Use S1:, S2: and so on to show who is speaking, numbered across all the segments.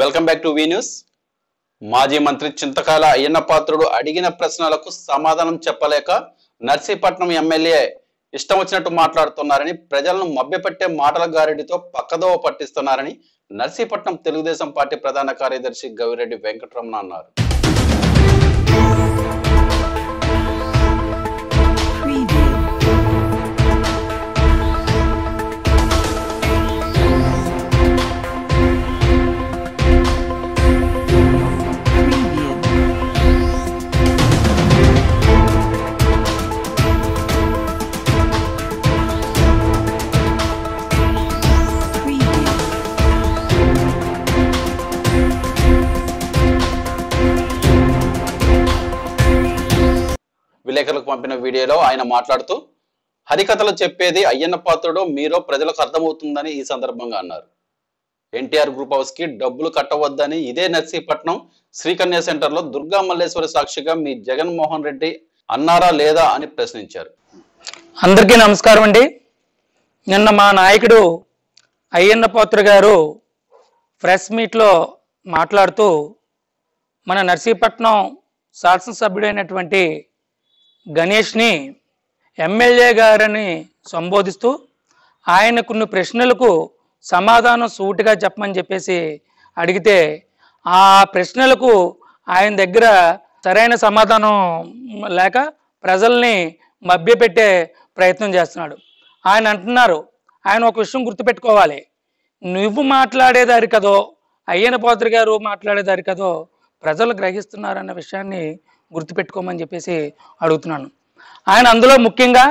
S1: welcome back to V news మాజీ మంత్రి చింతకాల అయ్యన్న పాత్రుడు అడిగిన ప్రశ్నలకు సమాధానం చెప్పలేక నర్సీపట్నం ఎమ్మెల్యే ఇష్టం వచ్చినట్టు మాట్లాడుతున్నారని ప్రజలను మభ్యపెట్టే మాటల గారెడ్డితో పక్కదోవ పట్టిస్తున్నారని నర్సీపట్నం తెలుగుదేశం పార్టీ ప్రధాన కార్యదర్శి గవిరెడ్డి వెంకటరమణ అన్నారు విలేకరులకు పంపిన వీడియోలో ఆయన మాట్లాడుతూ హరికథలు చెప్పేది అయ్యన్న పాత్రుడు మీరో ప్రజలకు అర్థమవుతుందని ఈ సందర్భంగా అన్నారు ఎన్టీఆర్ గ్రూప్ హౌస్ కి డబ్బులు కట్టవద్దని ఇదే నర్సీపట్నం శ్రీకన్య సెంటర్లో దుర్గా మల్లేశ్వరి సాక్షిగా మీ జగన్మోహన్ రెడ్డి అన్నారా లేదా అని ప్రశ్నించారు
S2: అందరికీ నమస్కారం అండి నిన్న మా నాయకుడు అయ్యన్న పాత్ర గారు ప్రెస్ మీట్లో మాట్లాడుతూ మన నర్సీపట్నం శాసనసభ్యుడైనటువంటి గణేష్ని ఎమ్మెల్యే గారని సంబోధిస్తూ ఆయన కొన్ని ప్రశ్నలకు సమాధానం సూటిగా చెప్పమని చెప్పేసి అడిగితే ఆ ప్రశ్నలకు ఆయన దగ్గర సరైన సమాధానం లేక ప్రజల్ని మభ్యపెట్టే ప్రయత్నం చేస్తున్నాడు ఆయన అంటున్నారు ఆయన ఒక విషయం గుర్తుపెట్టుకోవాలి నువ్వు మాట్లాడేదారి కదో అయ్యన పాత్రి గారు మాట్లాడేదారి కదో ప్రజలు గ్రహిస్తున్నారన్న విషయాన్ని గుర్తుపెట్టుకోమని చెప్పేసి అడుగుతున్నాను ఆయన అందులో ముఖ్యంగా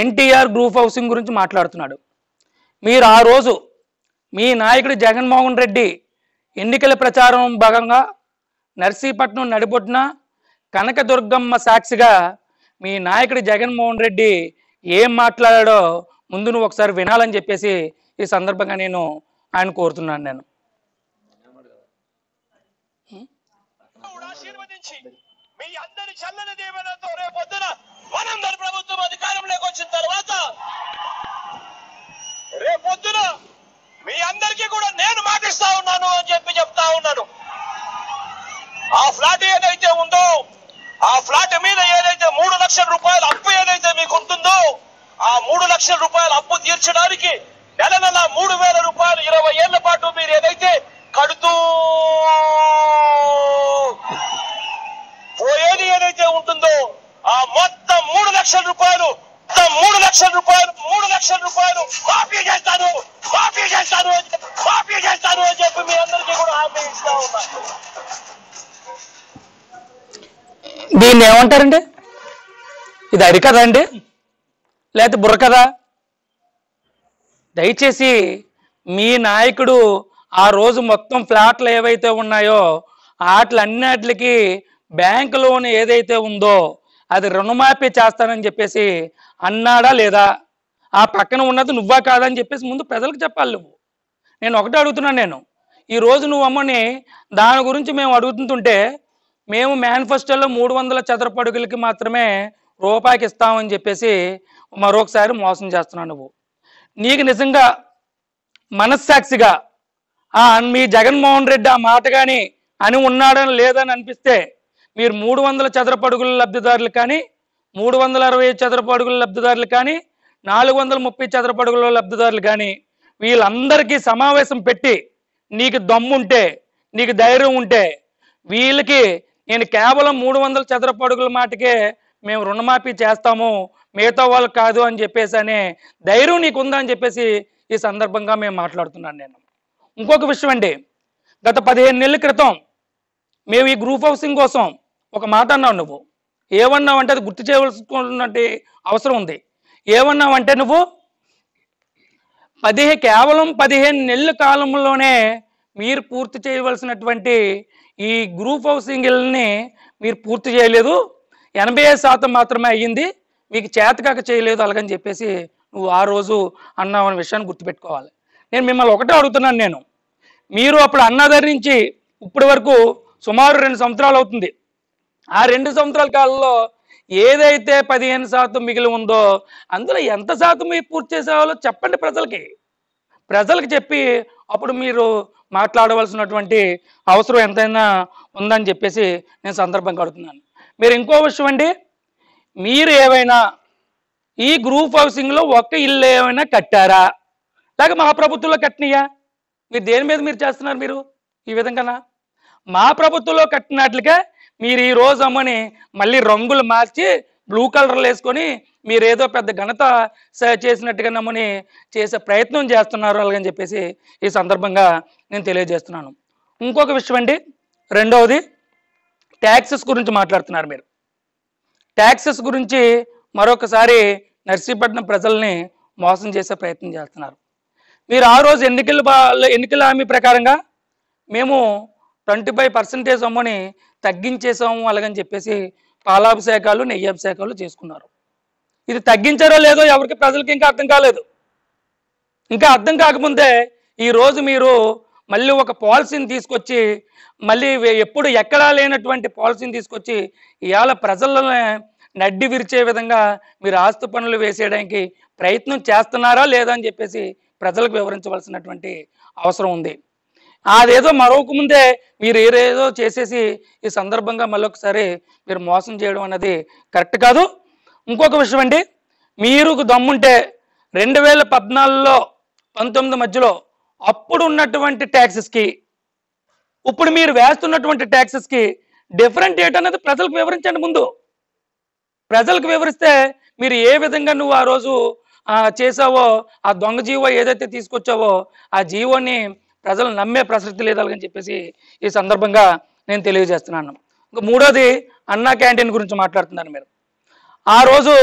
S2: ఎన్టీఆర్ గ్రూప్ హౌసింగ్ గురించి మాట్లాడుతున్నాడు మీరు ఆ రోజు మీ నాయకుడు జగన్మోహన్ రెడ్డి ఎన్నికల ప్రచారం భాగంగా నర్సీపట్నం నడిబొడ్డున కనకదుర్గమ్మ సాక్షిగా మీ నాయకుడు జగన్మోహన్ రెడ్డి ఏం మాట్లాడాడో ముందు నువ్వు ఒకసారి వినాలని చెప్పేసి ఈ సందర్భంగా నేను ఆయన కోరుతున్నాను నేను చల్లని దీవెనతో రేపొద్దున మనందరి ప్రభుత్వం అధికారంలోకి వచ్చిన తర్వాత రేపొద్దున మీ అందరికీ కూడా నేను మాటిస్తా ఉన్నాను అని చెప్పి చెప్తా ఉన్నాను ఆ ఫ్లాట్ ఏదైతే ఉందో ఆ ఫ్లాట్ మీద ఏదైతే మూడు లక్షల రూపాయల అప్పు ఏదైతే మీకు ఉంటుందో ఆ మూడు లక్షల రూపాయల అప్పు తీర్చడానికి నెల నెల మూడు వేల రూపాయలు ఇరవై ఏళ్ల పాటు మీరు ఏదైతే కడుతూ ఉంటుందో ఆ మొత్తం మూడు లక్షల రూపాయలు మూడు లక్షల రూపాయలు మూడు లక్షల రూపాయలు మాఫీ చేస్తాను మాఫీ చేస్తాను మాఫీ చేస్తాను అని చెప్పి మీ అందరికీ కూడా హామీ ఇస్తా ఉన్నా దీన్ని ఏమంటారండి ఇది అరికదా అండి లేకపోతే బుర్రకథ దయచేసి మీ నాయకుడు ఆ రోజు మొత్తం ఫ్లాట్లు ఏవైతే ఉన్నాయో వాటి అన్నిటికి బ్యాంక్ లోన్ ఏదైతే ఉందో అది రుణమాఫీ చేస్తానని చెప్పేసి అన్నాడా లేదా ఆ పక్కన ఉన్నది నువ్వా కాదని చెప్పేసి ముందు ప్రజలకు చెప్పాలి నువ్వు నేను ఒకటే అడుగుతున్నాను నేను ఈరోజు నువ్వు అమ్మని దాని గురించి మేము అడుగుతుంటుంటే మేము మేనిఫెస్టోలో మూడు వందల చదరపడుగులకి మాత్రమే రూపాయికి ఇస్తామని చెప్పేసి మరొకసారి మోసం చేస్తున్నావు నువ్వు నీకు నిజంగా మనస్సాక్షిగా మీ జగన్మోహన్ రెడ్డి ఆ మాట కానీ అని ఉన్నాడని లేదని అనిపిస్తే మీరు మూడు వందల చదరపడుగుల లబ్ధిదారులు కానీ మూడు వందల అరవై చదరపడుగుల లబ్ధిదారులు కానీ నాలుగు వందల ముప్పై చదరపడుగుల లబ్ధిదారులు కానీ వీళ్ళందరికీ సమావేశం పెట్టి నీకు దమ్ముంటే నీకు ధైర్యం ఉంటే వీళ్ళకి నేను కేవలం మూడు వందల చదరపడుగుల మాటకే మేము రుణమాఫీ చేస్తాము మిగతా వాళ్ళు కాదు అని చెప్పేసి అనే ధైర్యం నీకు అని చెప్పేసి ఈ సందర్భంగా మేము మాట్లాడుతున్నాను నేను ఇంకొక విషయం అండి గత పదిహేను నెలల క్రితం మేము ఈ గ్రూప్ హౌసింగ్ కోసం ఒక మాట అన్నావు నువ్వు ఏమన్నావు అంటే అది గుర్తు చేయవలసినటువంటి అవసరం ఉంది ఏమన్నావు అంటే నువ్వు పదిహే కేవలం పదిహేను నెలల కాలంలోనే మీరు పూర్తి చేయవలసినటువంటి ఈ గ్రూప్ హౌసింగ్ని మీరు పూర్తి చేయలేదు ఎనభై శాతం మాత్రమే అయ్యింది మీకు చేతకాక చేయలేదు అలాగని చెప్పేసి నువ్వు ఆ రోజు అన్నావు అనే విషయాన్ని గుర్తుపెట్టుకోవాలి నేను మిమ్మల్ని ఒకటే అడుగుతున్నాను నేను మీరు అప్పుడు అన్నదారి నుంచి ఇప్పటి వరకు సుమారు రెండు సంవత్సరాలు అవుతుంది ఆ రెండు సంవత్సరాల కాలంలో ఏదైతే పదిహేను శాతం మిగిలి ఉందో అందులో ఎంత శాతం మీరు పూర్తి చేసేవాళ్ళో చెప్పండి ప్రజలకి ప్రజలకు చెప్పి అప్పుడు మీరు మాట్లాడవలసినటువంటి అవసరం ఎంతైనా ఉందని చెప్పేసి నేను సందర్భంగా కడుతున్నాను మీరు ఇంకో విషయం అండి మీరు ఏవైనా ఈ గ్రూప్ హౌసింగ్లో ఒక్క ఇల్లు ఏమైనా కట్టారా లేక మా ప్రభుత్వంలో కట్టినయా మీరు దేని మీద మీరు చేస్తున్నారు మీరు ఈ విధంగానా మా ప్రభుత్వంలో కట్టినట్లుగా మీరు ఈ రోజు అమ్మని మళ్ళీ రంగులు మార్చి బ్లూ కలర్లు వేసుకొని మీరు ఏదో పెద్ద ఘనత చేసినట్టుగా నమ్మని చేసే ప్రయత్నం చేస్తున్నారు అలాగని చెప్పేసి ఈ సందర్భంగా నేను తెలియజేస్తున్నాను ఇంకొక విషయం అండి రెండవది ట్యాక్సెస్ గురించి మాట్లాడుతున్నారు మీరు ట్యాక్సెస్ గురించి మరొకసారి నర్సీపట్నం ప్రజల్ని మోసం చేసే ప్రయత్నం చేస్తున్నారు మీరు ఆ రోజు ఎన్నికల ఎన్నికల హామీ ప్రకారంగా మేము ట్వంటీ ఫైవ్ పర్సెంటేజ్ అమ్మని తగ్గించేసాము అలాగని చెప్పేసి పాలాభిషేకాలు నెయ్యాభిషేకాలు చేసుకున్నారు ఇది తగ్గించారో లేదో ఎవరికి ప్రజలకి ఇంకా అర్థం కాలేదు ఇంకా అర్థం కాకముందే ఈరోజు మీరు మళ్ళీ ఒక పాలసీని తీసుకొచ్చి మళ్ళీ ఎప్పుడు ఎక్కడా లేనటువంటి పాలసీని తీసుకొచ్చి ఇవాళ ప్రజల్లోనే నడ్డి విరిచే విధంగా మీరు ఆస్తు పనులు వేసేయడానికి ప్రయత్నం చేస్తున్నారా లేదా అని చెప్పేసి ప్రజలకు వివరించవలసినటువంటి అవసరం ఉంది అదేదో మరొక ముందే మీరు ఏదేదో చేసేసి ఈ సందర్భంగా మళ్ళొకసారి మీరు మోసం చేయడం అన్నది కరెక్ట్ కాదు ఇంకొక విషయం అండి మీరు దమ్ముంటే రెండు వేల పద్నాలుగులో పంతొమ్మిది మధ్యలో అప్పుడు ఉన్నటువంటి ట్యాక్సెస్కి ఇప్పుడు మీరు వేస్తున్నటువంటి ట్యాక్సెస్కి డిఫరెంట్ డేట్ అనేది ప్రజలకు వివరించండి ముందు ప్రజలకు వివరిస్తే మీరు ఏ విధంగా నువ్వు ఆ రోజు చేసావో ఆ దొంగ జీవో ఏదైతే తీసుకొచ్చావో ఆ జీవోని ప్రజలు నమ్మే ప్రసక్తి లేదని చెప్పేసి ఈ సందర్భంగా నేను తెలియజేస్తున్నాను ఇంకా మూడోది అన్నా క్యాంటీన్ గురించి మాట్లాడుతున్నారు మీరు ఆ రోజు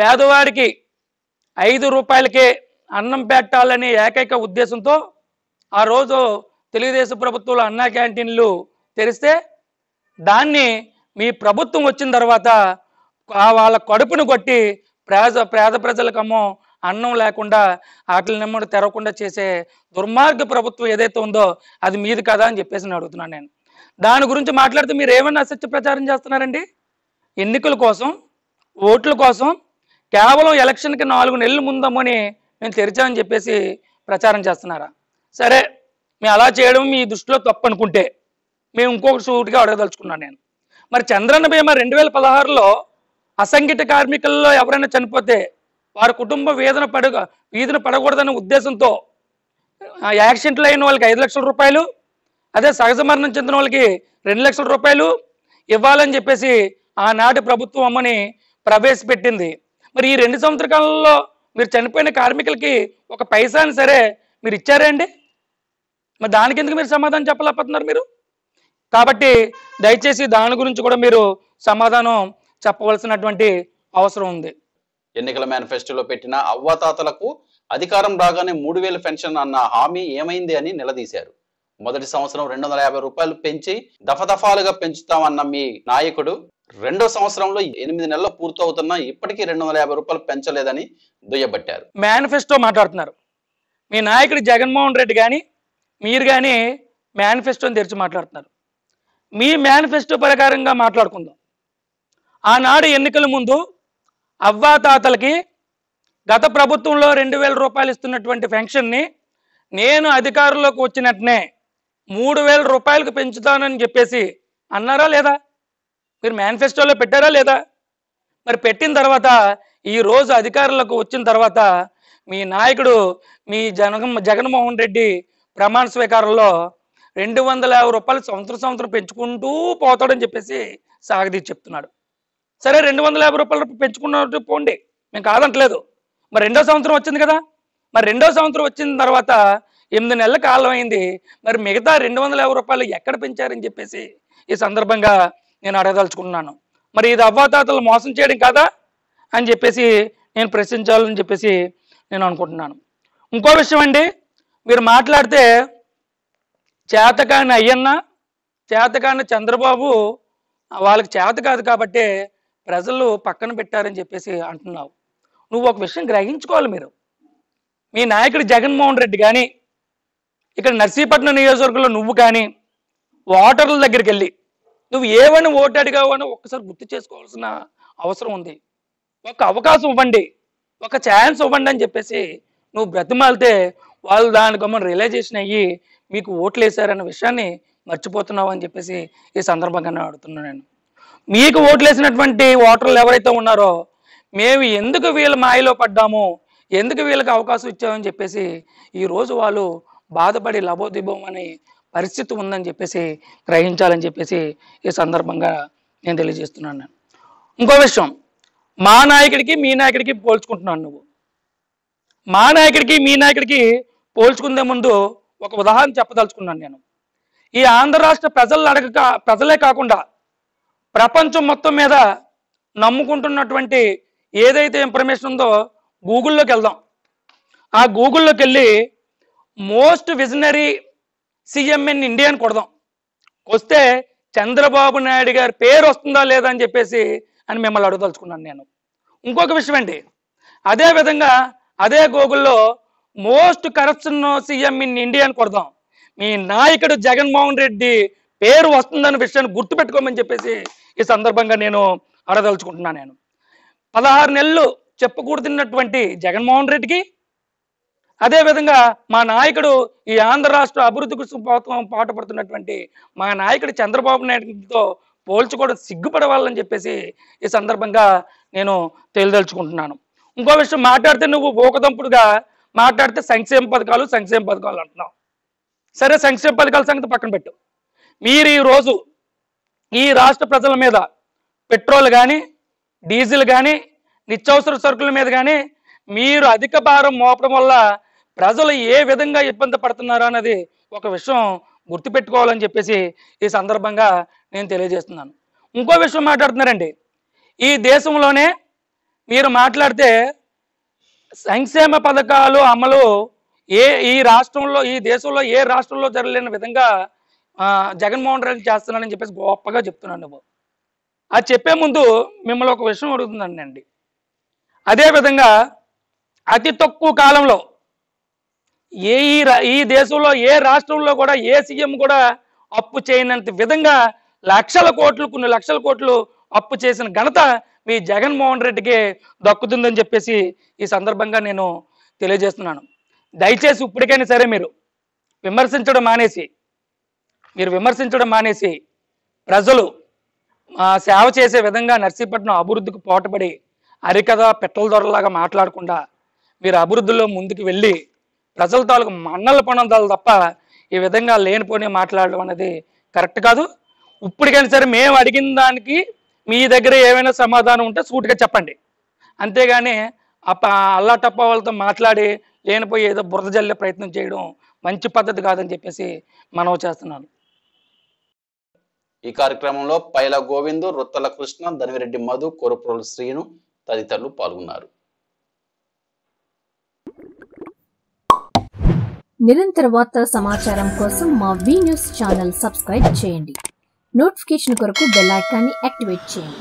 S2: పేదవాడికి ఐదు రూపాయలకే అన్నం పెట్టాలనే ఏకైక ఉద్దేశంతో ఆ రోజు తెలుగుదేశం ప్రభుత్వంలో అన్నా క్యాంటీన్లు తెరిస్తే దాన్ని మీ ప్రభుత్వం వచ్చిన తర్వాత వాళ్ళ కడుపును కొట్టి పేద పేద ప్రజలకమ్మో అన్నం లేకుండా ఆకలి నిమ్మడు తెరవకుండా చేసే దుర్మార్గ ప్రభుత్వం ఏదైతే ఉందో అది మీది కదా అని చెప్పేసి నేను అడుగుతున్నాను నేను దాని గురించి మాట్లాడితే మీరు ఏమైనా అసత్య ప్రచారం చేస్తున్నారండి ఎన్నికల కోసం ఓట్ల కోసం కేవలం ఎలక్షన్కి నాలుగు నెలలు ముందమ్మని మేము తెరిచామని చెప్పేసి ప్రచారం చేస్తున్నారా సరే మేము అలా చేయడం మీ దృష్టిలో తప్పు అనుకుంటే మేము ఇంకొక సూటిగా అడగదలుచుకున్నాను నేను మరి చంద్రన్న బీమా రెండు వేల పదహారులో అసంఘటిత కార్మికుల్లో ఎవరైనా చనిపోతే వారి కుటుంబ వేదన పడ వీధిన పడకూడదనే ఉద్దేశంతో యాక్సిడెంట్లు అయిన వాళ్ళకి ఐదు లక్షల రూపాయలు అదే సహజ మరణం చెందిన వాళ్ళకి రెండు లక్షల రూపాయలు ఇవ్వాలని చెప్పేసి ఆనాటి ప్రభుత్వం అమ్మని ప్రవేశపెట్టింది మరి ఈ రెండు సంవత్సరాలలో మీరు చనిపోయిన కార్మికులకి ఒక పైసాని సరే మీరు ఇచ్చారండి మరి దానికి ఎందుకు మీరు సమాధానం చెప్పలేకపోతున్నారు మీరు కాబట్టి దయచేసి దాని గురించి కూడా మీరు సమాధానం చెప్పవలసినటువంటి అవసరం ఉంది
S1: ఎన్నికల మేనిఫెస్టోలో పెట్టిన అవ్వతాతలకు అధికారం రాగానే మూడు వేల పెన్షన్ అన్న హామీ ఏమైంది అని నిలదీశారు మొదటి సంవత్సరం రెండు వందల యాభై రూపాయలు పెంచి దఫదఫాలుగా పెంచుతామన్న మీ నాయకుడు రెండో సంవత్సరంలో ఎనిమిది నెలలు పూర్తవుతున్నా ఇప్పటికీ రెండు వందల యాభై రూపాయలు పెంచలేదని దుయ్యబట్టారు
S2: మేనిఫెస్టో మాట్లాడుతున్నారు మీ నాయకుడు జగన్మోహన్ రెడ్డి కానీ మీరు కానీ మేనిఫెస్టోని తెరిచి మాట్లాడుతున్నారు మీ మేనిఫెస్టో ప్రకారంగా మాట్లాడుకుందాం ఆనాడు ఎన్నికల ముందు అవ్వాతాతలకి గత ప్రభుత్వంలో రెండు వేల రూపాయలు ఇస్తున్నటువంటి పెన్షన్ని నేను అధికారంలోకి వచ్చినట్నే మూడు వేల రూపాయలకు పెంచుతానని చెప్పేసి అన్నారా లేదా మీరు మేనిఫెస్టోలో పెట్టారా లేదా మరి పెట్టిన తర్వాత ఈ రోజు అధికారంలోకి వచ్చిన తర్వాత మీ నాయకుడు మీ జగన్ జగన్మోహన్ రెడ్డి ప్రమాణ స్వీకారంలో రెండు వందల యాభై రూపాయలు సంవత్సరం సంవత్సరం పెంచుకుంటూ పోతాడని చెప్పేసి సాగదీ చెప్తున్నాడు సరే రెండు వందల యాభై రూపాయలు పెంచుకున్నట్టు పోండి మేము కాదంటలేదు మరి రెండో సంవత్సరం వచ్చింది కదా మరి రెండో సంవత్సరం వచ్చిన తర్వాత ఎనిమిది నెలల కాలం అయింది మరి మిగతా రెండు వందల యాభై రూపాయలు ఎక్కడ పెంచారని చెప్పేసి ఈ సందర్భంగా నేను అడగదలుచుకున్నాను మరి ఇది అవ్వాతాతలు మోసం చేయడం కాదా అని చెప్పేసి నేను ప్రశ్నించాలని చెప్పేసి నేను అనుకుంటున్నాను ఇంకో విషయం అండి మీరు మాట్లాడితే చేతకాని అయ్యన్న చేతకాని చంద్రబాబు వాళ్ళకి చేత కాదు కాబట్టి ప్రజలు పక్కన పెట్టారని చెప్పేసి అంటున్నావు నువ్వు ఒక విషయం గ్రహించుకోవాలి మీరు మీ నాయకుడు జగన్మోహన్ రెడ్డి కానీ ఇక్కడ నర్సీపట్నం నియోజకవర్గంలో నువ్వు కానీ ఓటర్ల దగ్గరికి వెళ్ళి నువ్వు ఏమని ఓటు అడిగావు అని ఒక్కసారి గుర్తు చేసుకోవాల్సిన అవసరం ఉంది ఒక అవకాశం ఇవ్వండి ఒక ఛాన్స్ ఇవ్వండి అని చెప్పేసి నువ్వు బ్రతిమాలితే వాళ్ళు దాని గమని రియలైజేషన్ అయ్యి మీకు ఓట్లు వేశారన్న విషయాన్ని మర్చిపోతున్నావు అని చెప్పేసి ఈ సందర్భంగా అడుగుతున్నాను నేను మీకు ఓట్లేసినటువంటి ఓటర్లు ఎవరైతే ఉన్నారో మేము ఎందుకు వీళ్ళ మాయలో పడ్డాము ఎందుకు వీళ్ళకి అవకాశం ఇచ్చామని చెప్పేసి ఈరోజు వాళ్ళు బాధపడి లబోదిబం అనే పరిస్థితి ఉందని చెప్పేసి గ్రహించాలని చెప్పేసి ఈ సందర్భంగా నేను తెలియజేస్తున్నాను ఇంకో విషయం మా నాయకుడికి మీ నాయకుడికి పోల్చుకుంటున్నాను నువ్వు మా నాయకుడికి మీ నాయకుడికి పోల్చుకుందే ముందు ఒక ఉదాహరణ చెప్పదలుచుకున్నాను నేను ఈ ఆంధ్ర రాష్ట్ర ప్రజలు అడగక ప్రజలే కాకుండా ప్రపంచం మొత్తం మీద నమ్ముకుంటున్నటువంటి ఏదైతే ఇన్ఫర్మేషన్ ఉందో గూగుల్లోకి వెళ్దాం ఆ గూగుల్లోకి వెళ్ళి మోస్ట్ విజనరీ సిఎంఎన్ ఇండియా అని కొడదాం వస్తే చంద్రబాబు నాయుడు గారి పేరు వస్తుందా లేదా అని చెప్పేసి అని మిమ్మల్ని అడగదలుచుకున్నాను నేను ఇంకొక విషయం అండి అదే విధంగా అదే గూగుల్లో most corruption CM in India అని కొడదాం మీ నాయకుడు జగన్మోహన్ రెడ్డి పేరు వస్తుందన్న విషయాన్ని గుర్తుపెట్టుకోమని చెప్పేసి ఈ సందర్భంగా నేను అడదలుచుకుంటున్నాను నేను పదహారు నెలలు చెప్పకూడతున్నటువంటి జగన్మోహన్ రెడ్డికి అదేవిధంగా మా నాయకుడు ఈ ఆంధ్ర రాష్ట్ర అభివృద్ధి కోసం పడుతున్నటువంటి మా నాయకుడు చంద్రబాబు నాయుడుతో పోల్చుకోవడం సిగ్గుపడవాలని చెప్పేసి ఈ సందర్భంగా నేను తెలియదలుచుకుంటున్నాను ఇంకో విషయం మాట్లాడితే నువ్వు ఓకదంపుడుగా మాట్లాడితే సంక్షేమ పథకాలు సంక్షేమ పథకాలు అంటున్నావు సరే సంక్షేమ పథకాల సంగతి పక్కన పెట్టు మీరు ఈరోజు ఈ రాష్ట్ర ప్రజల మీద పెట్రోల్ కానీ డీజిల్ కానీ నిత్యావసర సరుకుల మీద కానీ మీరు అధిక భారం మోపడం వల్ల ప్రజలు ఏ విధంగా ఇబ్బంది పడుతున్నారు అన్నది ఒక విషయం గుర్తుపెట్టుకోవాలని చెప్పేసి ఈ సందర్భంగా నేను తెలియజేస్తున్నాను ఇంకో విషయం మాట్లాడుతున్నారండి ఈ దేశంలోనే మీరు మాట్లాడితే సంక్షేమ పథకాలు అమలు ఏ ఈ రాష్ట్రంలో ఈ దేశంలో ఏ రాష్ట్రంలో జరగలేని విధంగా జగన్మోహన్ రెడ్డి చేస్తున్నాడని చెప్పేసి గొప్పగా చెప్తున్నాను నువ్వు అది చెప్పే ముందు మిమ్మల్ని ఒక విషయం అడుగుతుందండి అండి అదేవిధంగా అతి తక్కువ కాలంలో ఏ ఈ ఈ దేశంలో ఏ రాష్ట్రంలో కూడా ఏ సీఎం కూడా అప్పు చేయనంత విధంగా లక్షల కోట్లు కొన్ని లక్షల కోట్లు అప్పు చేసిన ఘనత మీ జగన్మోహన్ రెడ్డికి దక్కుతుందని చెప్పేసి ఈ సందర్భంగా నేను తెలియజేస్తున్నాను దయచేసి ఇప్పటికైనా సరే మీరు విమర్శించడం మానేసి మీరు విమర్శించడం మానేసి ప్రజలు సేవ చేసే విధంగా నర్సీపట్నం అభివృద్ధికి పోటపడి అరికథ పెట్టల దొరలాగా మాట్లాడకుండా మీరు అభివృద్ధిలో ముందుకు వెళ్ళి ప్రజల తాలూకు మన్నల పొందాలి తప్ప ఈ విధంగా లేనిపోని మాట్లాడడం అనేది కరెక్ట్ కాదు ఇప్పటికైనా సరే మేము అడిగిన దానికి మీ దగ్గర ఏమైనా సమాధానం ఉంటే సూటిగా చెప్పండి అంతేగాని అప్ప అల్లాటప్ప వాళ్ళతో మాట్లాడి లేనిపోయి ఏదో బురద జల్లే ప్రయత్నం చేయడం మంచి పద్ధతి కాదని చెప్పేసి మనవి చేస్తున్నాను
S1: ఈ కార్యక్రమంలో పైల గోవిందు రొత్తల కృష్ణ ధనిరెడ్డి మధు కొరపురలు శ్రీను తదితరులు పాల్గొన్నారు
S2: నిరంతర వార్తా సమాచారం కోసం మా వి న్యూస్ ఛానల్ సబ్స్క్రైబ్ చేయండి నోటిఫికేషన్ కొరకు బెల్ ఐకాన్ని యాక్టివేట్ చేయండి